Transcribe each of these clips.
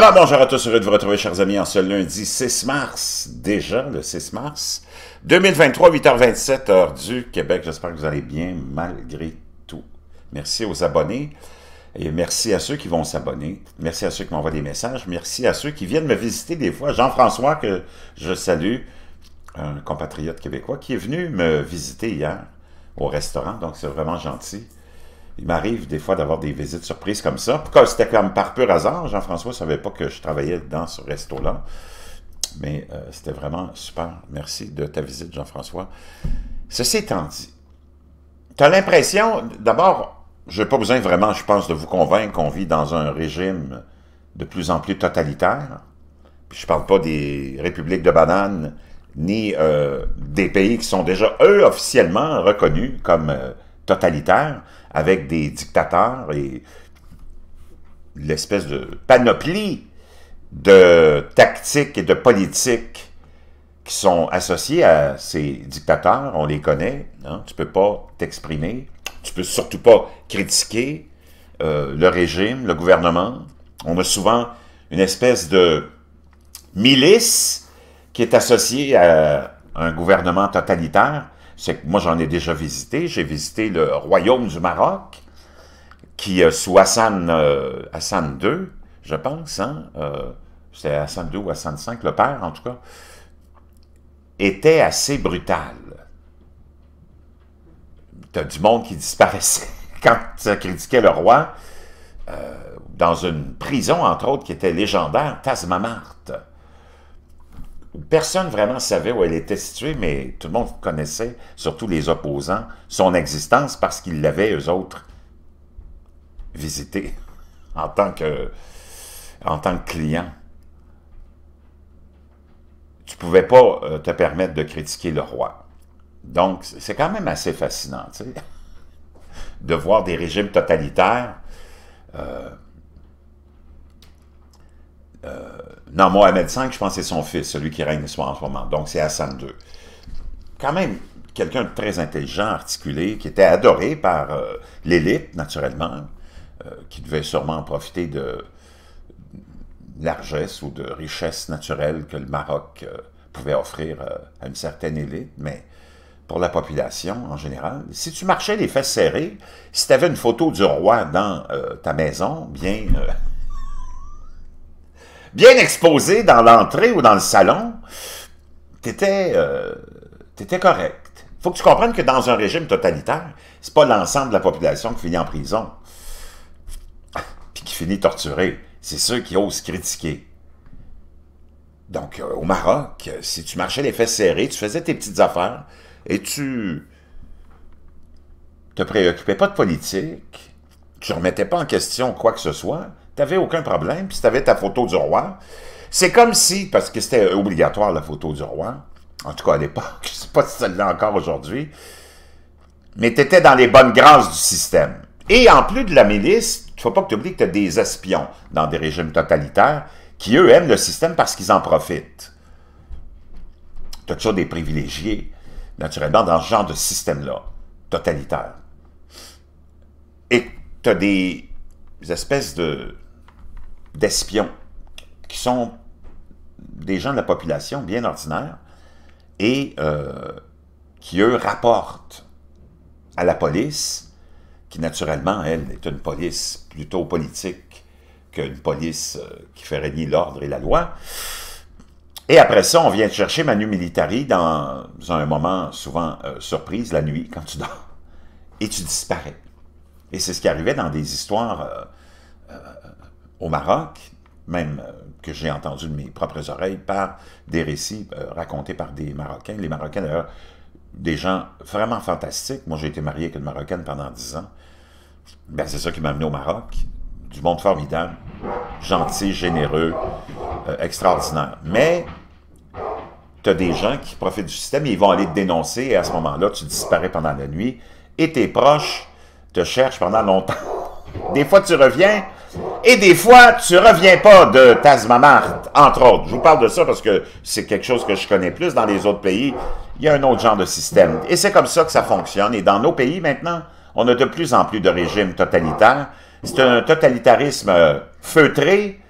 Alors bonjour à tous, heureux de vous retrouver chers amis en ce lundi 6 mars, déjà le 6 mars 2023, 8h27, heure du Québec. J'espère que vous allez bien malgré tout. Merci aux abonnés et merci à ceux qui vont s'abonner. Merci à ceux qui m'envoient des messages. Merci à ceux qui viennent me visiter des fois. Jean-François que je salue, un compatriote québécois qui est venu me visiter hier au restaurant, donc c'est vraiment gentil il m'arrive des fois d'avoir des visites surprises comme ça. Pourquoi c'était comme par pur hasard? Jean-François ne savait pas que je travaillais dans ce resto-là. Mais euh, c'était vraiment super. Merci de ta visite, Jean-François. Ceci étant dit, tu as l'impression, d'abord, je n'ai pas besoin vraiment, je pense, de vous convaincre qu'on vit dans un régime de plus en plus totalitaire. Puis je ne parle pas des républiques de bananes, ni euh, des pays qui sont déjà, eux, officiellement reconnus comme... Euh, totalitaire avec des dictateurs et l'espèce de panoplie de tactiques et de politiques qui sont associées à ces dictateurs, on les connaît, hein. tu ne peux pas t'exprimer, tu ne peux surtout pas critiquer euh, le régime, le gouvernement. On a souvent une espèce de milice qui est associée à un gouvernement totalitaire c'est que moi, j'en ai déjà visité. J'ai visité le royaume du Maroc, qui, euh, sous Hassan, II, euh, je pense, hein, euh, c'était Hassan II ou Hassan V, le père en tout cas, était assez brutal. as du monde qui disparaissait quand ça critiquait le roi, dans une prison, entre autres, qui était légendaire, Tazmamart personne vraiment savait où elle était située, mais tout le monde connaissait, surtout les opposants, son existence parce qu'ils l'avaient, eux autres, visité en tant que, en tant que client. Tu ne pouvais pas euh, te permettre de critiquer le roi. Donc, c'est quand même assez fascinant, tu sais, de voir des régimes totalitaires euh, euh, non, Mohamed V, je pense que c'est son fils, celui qui règne en ce moment. Donc, c'est Hassan II. Quand même, quelqu'un de très intelligent, articulé, qui était adoré par euh, l'élite, naturellement, hein, euh, qui devait sûrement profiter de largesse ou de richesse naturelle que le Maroc euh, pouvait offrir à une certaine élite, mais pour la population en général. Si tu marchais les fesses serrées, si tu avais une photo du roi dans ta maison, bien bien exposé dans l'entrée ou dans le salon, t'étais euh, étais correct. faut que tu comprennes que dans un régime totalitaire, c'est pas l'ensemble de la population qui finit en prison, puis qui finit torturé. C'est ceux qui osent critiquer. Donc, euh, au Maroc, si tu marchais les fesses serrées, tu faisais tes petites affaires et tu te préoccupais pas de politique, tu remettais pas en question quoi que ce soit, T'avais aucun problème, puis si t'avais ta photo du roi, c'est comme si, parce que c'était obligatoire la photo du roi, en tout cas à l'époque, je sais pas si c'est là encore aujourd'hui, mais t'étais dans les bonnes grâces du système. Et en plus de la milice, il faut pas que tu oublies que t'as des espions dans des régimes totalitaires qui, eux, aiment le système parce qu'ils en profitent. Tu toujours des privilégiés, naturellement, dans ce genre de système-là, totalitaire. Et tu des espèces de d'espions qui sont des gens de la population bien ordinaire et euh, qui, eux, rapportent à la police, qui naturellement, elle, est une police plutôt politique qu'une police euh, qui fait régner l'ordre et la loi. Et après ça, on vient chercher Manu Militari dans un moment souvent euh, surprise, la nuit, quand tu dors, et tu disparais. Et c'est ce qui arrivait dans des histoires au Maroc, même euh, que j'ai entendu de mes propres oreilles par des récits euh, racontés par des Marocains. Les Marocains, d'ailleurs, des gens vraiment fantastiques. Moi, j'ai été marié avec une Marocaine pendant dix ans. Ben, c'est ça qui m'a amené au Maroc. Du monde formidable, gentil, généreux, euh, extraordinaire. Mais tu as des gens qui profitent du système et ils vont aller te dénoncer et à ce moment-là, tu disparais pendant la nuit et tes proches te cherchent pendant longtemps. Des fois, tu reviens. Et des fois, tu reviens pas de Tasmamart, entre autres. Je vous parle de ça parce que c'est quelque chose que je connais plus. Dans les autres pays, il y a un autre genre de système. Et c'est comme ça que ça fonctionne. Et dans nos pays, maintenant, on a de plus en plus de régimes totalitaires. C'est un totalitarisme euh, feutré,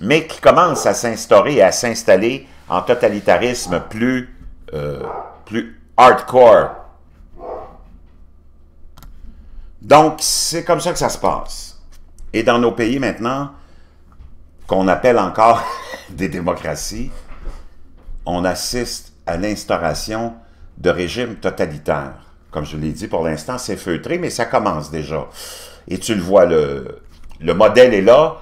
mais qui commence à s'instaurer et à s'installer en totalitarisme plus, euh, plus hardcore, donc, c'est comme ça que ça se passe. Et dans nos pays maintenant, qu'on appelle encore des démocraties, on assiste à l'instauration de régimes totalitaires. Comme je l'ai dit, pour l'instant, c'est feutré, mais ça commence déjà. Et tu le vois, le, le modèle est là.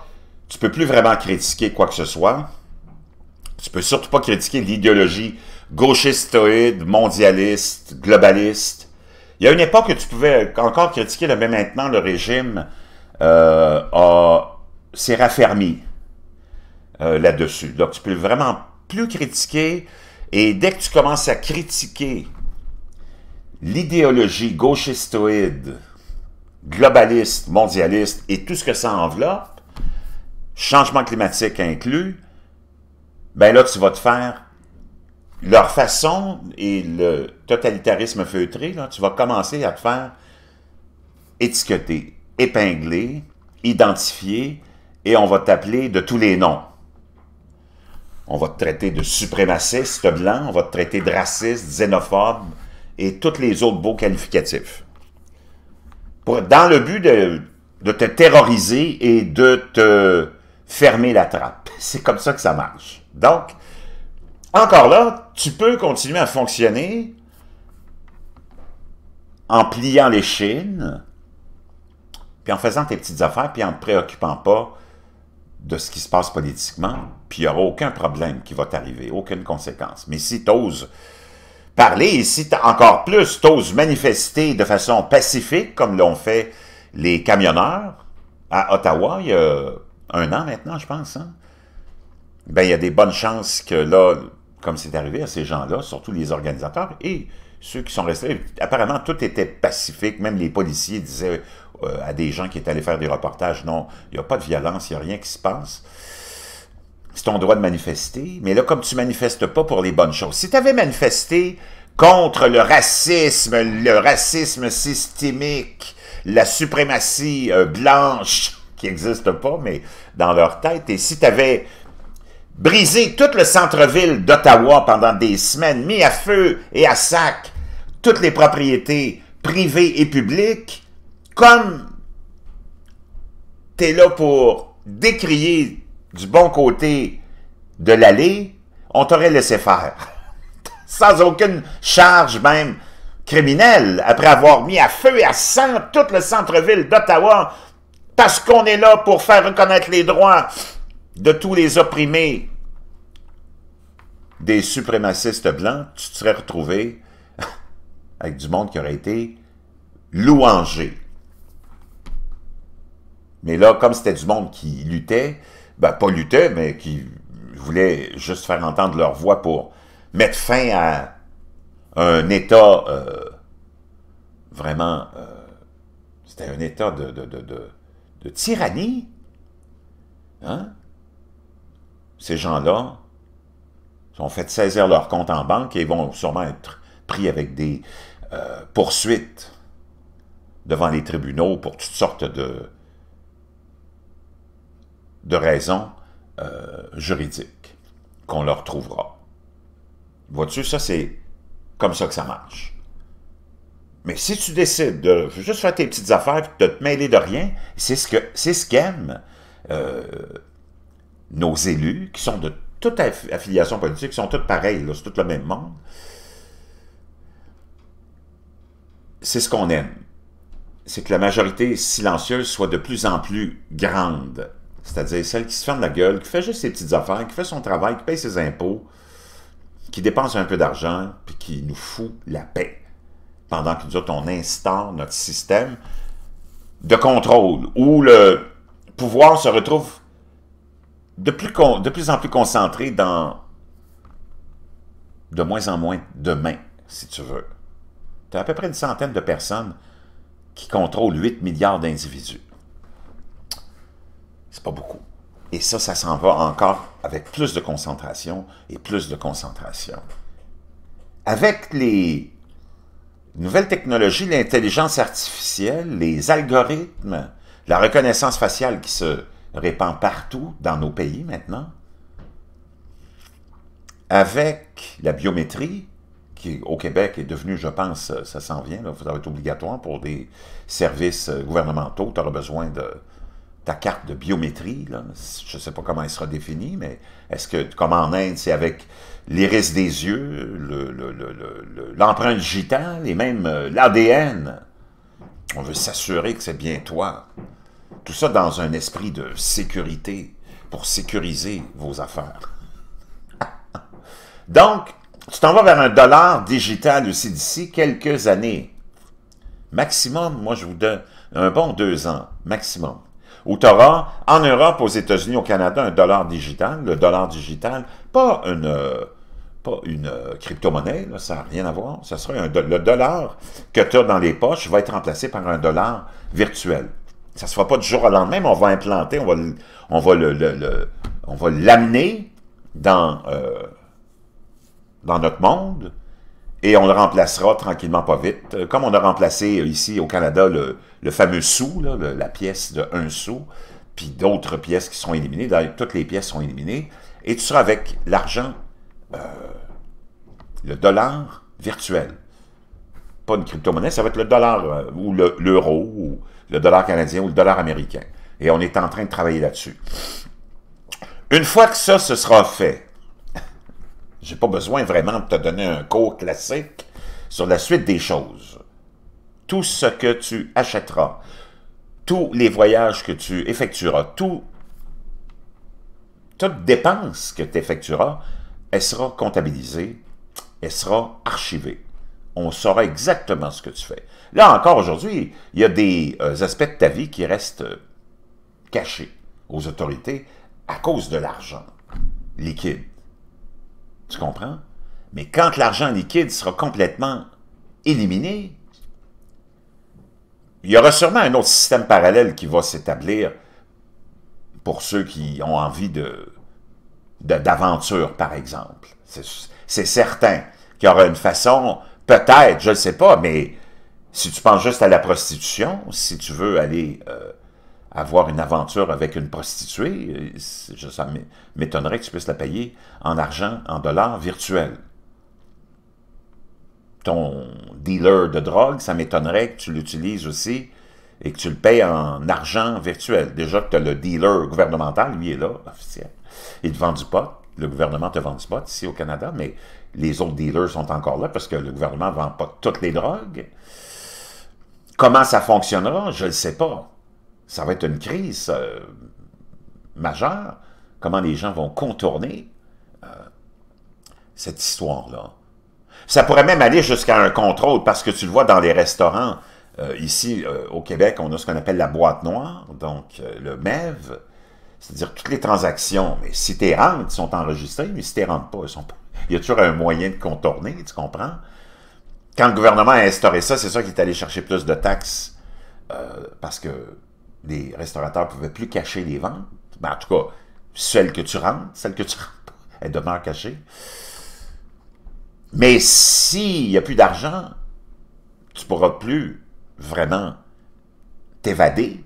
Tu peux plus vraiment critiquer quoi que ce soit. Tu peux surtout pas critiquer l'idéologie gauchistoïde, mondialiste, globaliste il y a une époque que tu pouvais encore critiquer, mais maintenant le régime euh, s'est raffermi euh, là-dessus. Donc tu peux vraiment plus critiquer. Et dès que tu commences à critiquer l'idéologie gauchistoïde, globaliste, mondialiste et tout ce que ça enveloppe, changement climatique inclus, ben là, tu vas te faire leur façon et le totalitarisme feutré, tu vas commencer à te faire étiqueter, épingler, identifier, et on va t'appeler de tous les noms. On va te traiter de suprémaciste blanc, on va te traiter de raciste, xénophobe et tous les autres beaux qualificatifs. Pour, dans le but de, de te terroriser et de te fermer la trappe. C'est comme ça que ça marche. Donc, encore là, tu peux continuer à fonctionner en pliant les chines, puis en faisant tes petites affaires, puis en ne te préoccupant pas de ce qui se passe politiquement, puis il n'y aura aucun problème qui va t'arriver, aucune conséquence. Mais si tu oses parler, et si encore plus tu oses manifester de façon pacifique, comme l'ont fait les camionneurs à Ottawa il y a un an maintenant, je pense, hein, ben, il y a des bonnes chances que là, comme c'est arrivé à ces gens-là, surtout les organisateurs et ceux qui sont restés. Apparemment, tout était pacifique. Même les policiers disaient euh, à des gens qui étaient allés faire des reportages, non, il n'y a pas de violence, il n'y a rien qui se passe. C'est ton droit de manifester. Mais là, comme tu manifestes pas pour les bonnes choses, si tu avais manifesté contre le racisme, le racisme systémique, la suprématie euh, blanche qui n'existe pas, mais dans leur tête, et si tu avais Briser tout le centre-ville d'Ottawa pendant des semaines, mis à feu et à sac toutes les propriétés privées et publiques, comme es là pour décrier du bon côté de l'allée, on t'aurait laissé faire. Sans aucune charge même criminelle, après avoir mis à feu et à sang tout le centre-ville d'Ottawa, parce qu'on est là pour faire reconnaître les droits de tous les opprimés des suprémacistes blancs, tu te serais retrouvé avec du monde qui aurait été louangé. Mais là, comme c'était du monde qui luttait, ben pas luttait, mais qui voulait juste faire entendre leur voix pour mettre fin à un état euh, vraiment... Euh, c'était un état de, de, de tyrannie. Hein? ces gens-là sont fait saisir leur compte en banque et vont sûrement être pris avec des euh, poursuites devant les tribunaux pour toutes sortes de, de raisons euh, juridiques qu'on leur trouvera. Vois-tu, ça c'est comme ça que ça marche. Mais si tu décides de juste faire tes petites affaires de te mêler de rien, c'est ce qu'aime ce qu euh, nos élus, qui sont de toute affiliation politique, sont tous pareils, c'est tout le même monde, c'est ce qu'on aime. C'est que la majorité silencieuse soit de plus en plus grande. C'est-à-dire celle qui se ferme la gueule, qui fait juste ses petites affaires, qui fait son travail, qui paye ses impôts, qui dépense un peu d'argent, puis qui nous fout la paix. Pendant que nous autres, on instaure notre système de contrôle, où le pouvoir se retrouve de plus, en plus concentré dans de moins en moins de mains, si tu veux. Tu as à peu près une centaine de personnes qui contrôlent 8 milliards d'individus. C'est pas beaucoup. Et ça, ça s'en va encore avec plus de concentration et plus de concentration. Avec les nouvelles technologies, l'intelligence artificielle, les algorithmes, la reconnaissance faciale qui se répand partout dans nos pays maintenant. Avec la biométrie, qui au Québec est devenue, je pense, euh, ça s'en vient, ça va être obligatoire pour des services euh, gouvernementaux, tu auras besoin de ta carte de biométrie, je ne sais pas comment elle sera définie, mais est-ce que, comme en Inde, c'est avec l'iris des yeux, l'empreinte digitale et même euh, l'ADN. On veut s'assurer que c'est bien toi. Tout ça dans un esprit de sécurité, pour sécuriser vos affaires. Donc, tu t'en vas vers un dollar digital aussi d'ici quelques années. Maximum, moi je vous donne un bon deux ans, maximum. Où tu auras en Europe, aux États-Unis, au Canada, un dollar digital. Le dollar digital, pas une, euh, une euh, crypto-monnaie, ça n'a rien à voir. Ce serait le dollar que tu as dans les poches va être remplacé par un dollar virtuel. Ça se fera pas du jour au lendemain, mais on va implanter, on va, le, on va l'amener dans, euh, dans notre monde et on le remplacera tranquillement pas vite. Euh, comme on a remplacé euh, ici au Canada le, fameux sou, la pièce de un sou, puis d'autres pièces qui sont éliminées, d'ailleurs toutes les pièces sont éliminées, et tu seras avec l'argent, le dollar virtuel. Pas une crypto-monnaie, ça va être le dollar ou l'euro le dollar canadien ou le dollar américain. Et on est en train de travailler là-dessus. Une fois que ça, ce sera fait, j'ai pas besoin vraiment de te donner un cours classique sur la suite des choses. Tout ce que tu achèteras, tous les voyages que tu effectueras, tout, toute dépense que tu effectueras, elle sera comptabilisée, elle sera archivée. On saura exactement ce que tu fais. Là encore aujourd'hui, il y a des euh, aspects de ta vie qui restent euh, cachés aux autorités à cause de l'argent liquide. Tu comprends? Mais quand l'argent liquide sera complètement éliminé, il y aura sûrement un autre système parallèle qui va s'établir pour ceux qui ont envie de d'aventure, par exemple. C'est certain qu'il y aura une façon, peut-être, je ne sais pas, mais si tu penses juste à la prostitution, si tu veux aller euh, avoir une aventure avec une prostituée, euh, je, ça m'étonnerait que tu puisses la payer en argent, en dollars virtuels. Ton dealer de drogue, ça m'étonnerait que tu l'utilises aussi et que tu le payes en argent virtuel. Déjà que tu as le dealer gouvernemental, lui est là, officiel. Il te vend du pot. Le gouvernement te vend du pot ici au Canada, mais les autres dealers sont encore là parce que le gouvernement ne vend pas toutes les drogues. Comment ça fonctionnera? Je ne sais pas. Ça va être une crise euh, majeure. Comment les gens vont contourner euh, cette histoire-là? Ça pourrait même aller jusqu'à un contrôle, parce que tu le vois dans les restaurants. Euh, ici, au Québec, on a ce qu'on appelle la boîte noire, donc le MEV, c'est-à-dire toutes les transactions. Mais si tu rentres, ils sont enregistrés, mais si tu rentres pas, ils sont pas. Il y a toujours un moyen de contourner, tu comprends? quand le gouvernement a instauré ça, c'est sûr qu'il est allé chercher plus de taxes euh, parce que les restaurateurs ne pouvaient plus cacher les ventes. Ben, en tout cas, celles que tu rentres, celle que tu rentres, elles demeurent cachées. Mais s'il n'y a plus d'argent, tu ne pourras plus vraiment t'évader.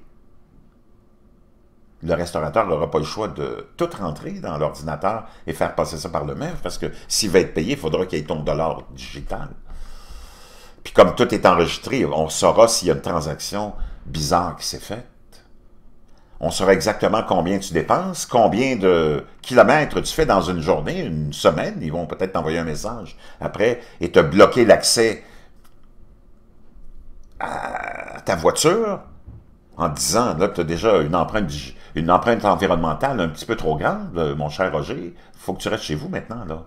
Le restaurateur n'aura pas le choix de tout rentrer dans l'ordinateur et faire passer ça par le maire, parce que s'il va être payé, il faudra qu'il ait ton dollar digital. Puis comme tout est enregistré, on saura s'il y a une transaction bizarre qui s'est faite. On saura exactement combien tu dépenses, combien de kilomètres tu fais dans une journée, une semaine. Ils vont peut-être t'envoyer un message après et te bloquer l'accès à ta voiture en disant, là, tu as déjà une empreinte, environnementale un petit peu trop grande, euh, mon cher Roger. faut que tu restes chez vous maintenant, là.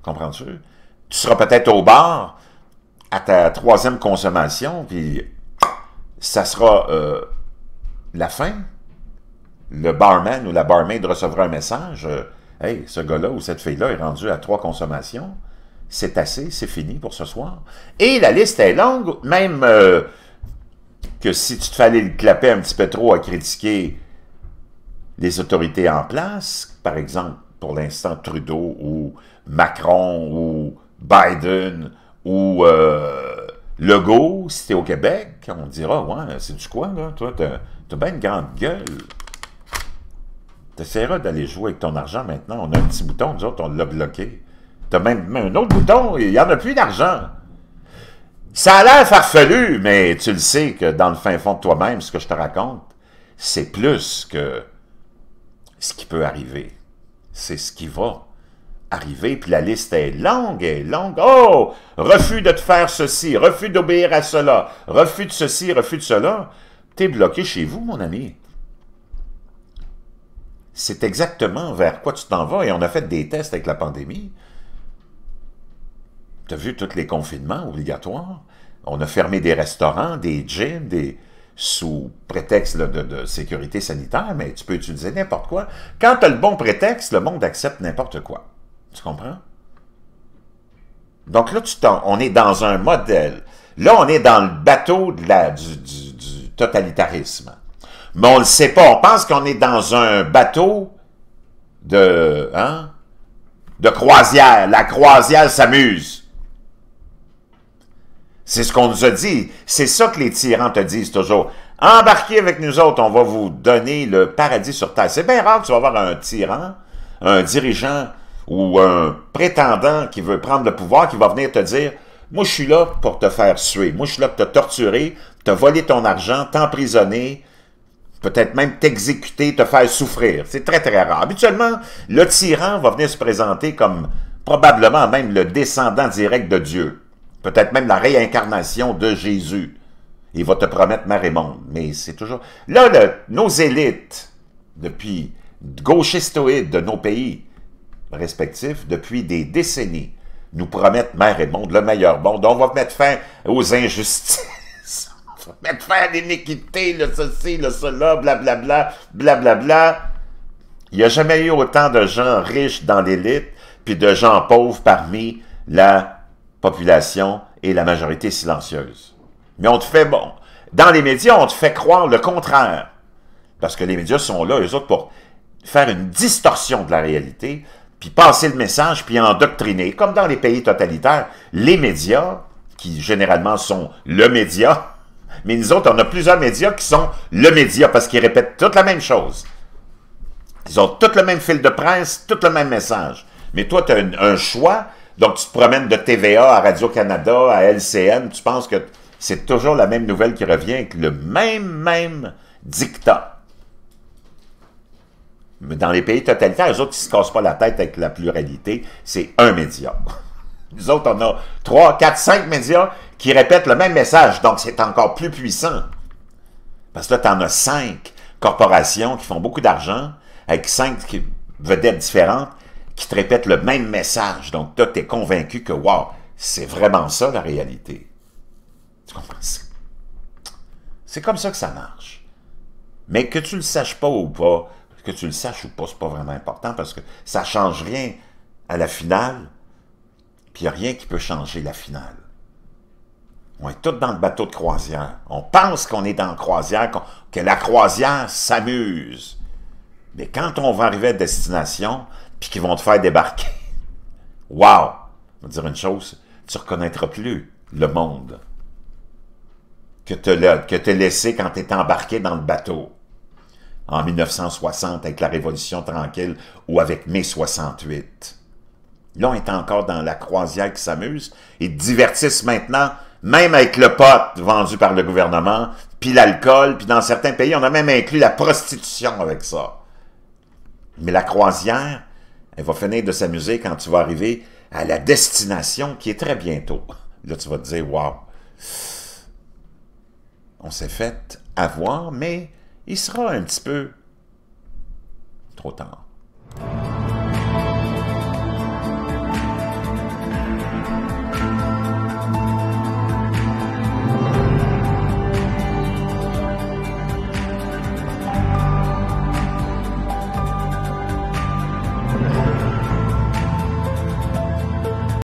Comprends-tu? tu seras peut-être au bar à ta troisième consommation, puis ça sera euh, la fin. Le barman ou la barmaid recevra un message. Euh, hey, ce gars-là ou cette fille-là est rendu à trois consommations. C'est assez, c'est fini pour ce soir. Et la liste est longue, même euh, que si tu te fallais le clapper un petit peu trop à critiquer les autorités en place, par exemple, pour l'instant, Trudeau ou Macron ou Biden ou euh, Legault, si t'es au Québec, on dira, ouais, c'est du quoi, là? Toi, t'as bien une grande gueule. T'essaieras d'aller jouer avec ton argent maintenant. On a un petit bouton, nous autres, on l'a bloqué. T'as même, même, un autre bouton, il n'y en a plus d'argent. Ça a l'air farfelu, mais tu le sais que dans le fin fond de toi-même, ce que je te raconte, c'est plus que ce qui peut arriver. C'est ce qui va arrivé, puis la liste est longue, et longue. Oh! Refus de te faire ceci, refus d'obéir à cela, refus de ceci, refus de cela. T'es bloqué chez vous, mon ami. C'est exactement vers quoi tu t'en vas, et on a fait des tests avec la pandémie. T'as vu tous les confinements obligatoires? On a fermé des restaurants, des gyms, des sous prétexte de, de, sécurité sanitaire, mais tu peux utiliser n'importe quoi. Quand tu as le bon prétexte, le monde accepte n'importe quoi. Tu comprends? Donc là, tu on est dans un modèle. Là, on est dans le bateau de la, du, totalitarisme. Mais on ne le sait pas. On pense qu'on est dans un bateau de, hein, de croisière. La croisière s'amuse. C'est ce qu'on nous a dit. C'est ça que les tyrans te disent toujours. Embarquez avec nous autres, on va vous donner le paradis sur terre. C'est bien rare tu vas avoir un tyran, un dirigeant ou un prétendant qui veut prendre le pouvoir, qui va venir te dire « Moi, je suis là pour te faire suer. Moi, je suis là pour te torturer, te voler ton argent, t'emprisonner, peut-être même t'exécuter, te faire souffrir. » C'est très, très rare. Habituellement, le tyran va venir se présenter comme probablement même le descendant direct de Dieu. Peut-être même la réincarnation de Jésus. Il va te promettre marémonde, monde. Mais c'est toujours... Là, nos élites, depuis gauchistoïdes de nos pays, respectifs depuis des décennies nous promettent, Mère et monde, le meilleur monde. On va mettre fin aux injustices. on va mettre fin à l'iniquité, le ceci, le cela, blablabla, blablabla. Bla, bla. Il n'y a jamais eu autant de gens riches dans l'élite, puis de gens pauvres parmi la population et la majorité silencieuse. Mais on te fait bon. Dans les médias, on te fait croire le contraire. Parce que les médias sont là, eux autres, pour faire une distorsion de la réalité, puis passer le message, puis endoctriner. Comme dans les pays totalitaires, les médias, qui généralement sont le média, mais nous autres, on a plusieurs médias qui sont le média, parce qu'ils répètent toute la même chose. Ils ont tout le même fil de presse, tout le même message. Mais toi, tu as un, choix, donc tu te promènes de TVA à Radio-Canada, à LCN, tu penses que c'est toujours la même nouvelle qui revient avec le même, même dictat. Dans les pays totalitaires, les autres, qui se cassent pas la tête avec la pluralité, c'est un média. Nous autres, on a trois, quatre, cinq médias qui répètent le même message, donc c'est encore plus puissant. Parce que là, tu en as cinq corporations qui font beaucoup d'argent, avec cinq vedettes différentes, qui te répètent le même message. Donc toi, tu es convaincu que, wow, c'est vraiment ça la réalité. Tu comprends ça? C'est comme ça que ça marche. Mais que tu le saches pas ou pas, que tu le saches ou pas, c'est pas vraiment important parce que ça change rien à la finale, puis il n'y a rien qui peut changer la finale. On est tous dans le bateau de croisière. On pense qu'on est dans la croisière, que la croisière s'amuse. Mais quand on va arriver à destination, puis qu'ils vont te faire débarquer, wow! Je vais dire une chose, tu reconnaîtras plus le monde que tu as laissé quand tu es embarqué dans le bateau en 1960 avec la Révolution tranquille ou avec mai 68. Là, on est encore dans la croisière qui s'amuse. et divertissent maintenant, même avec le pot vendu par le gouvernement, puis l'alcool, puis dans certains pays, on a même inclus la prostitution avec ça. Mais la croisière, elle va finir de s'amuser quand tu vas arriver à la destination qui est très bientôt. Là, tu vas te dire, wow, on s'est fait avoir, mais il sera un petit peu trop tard.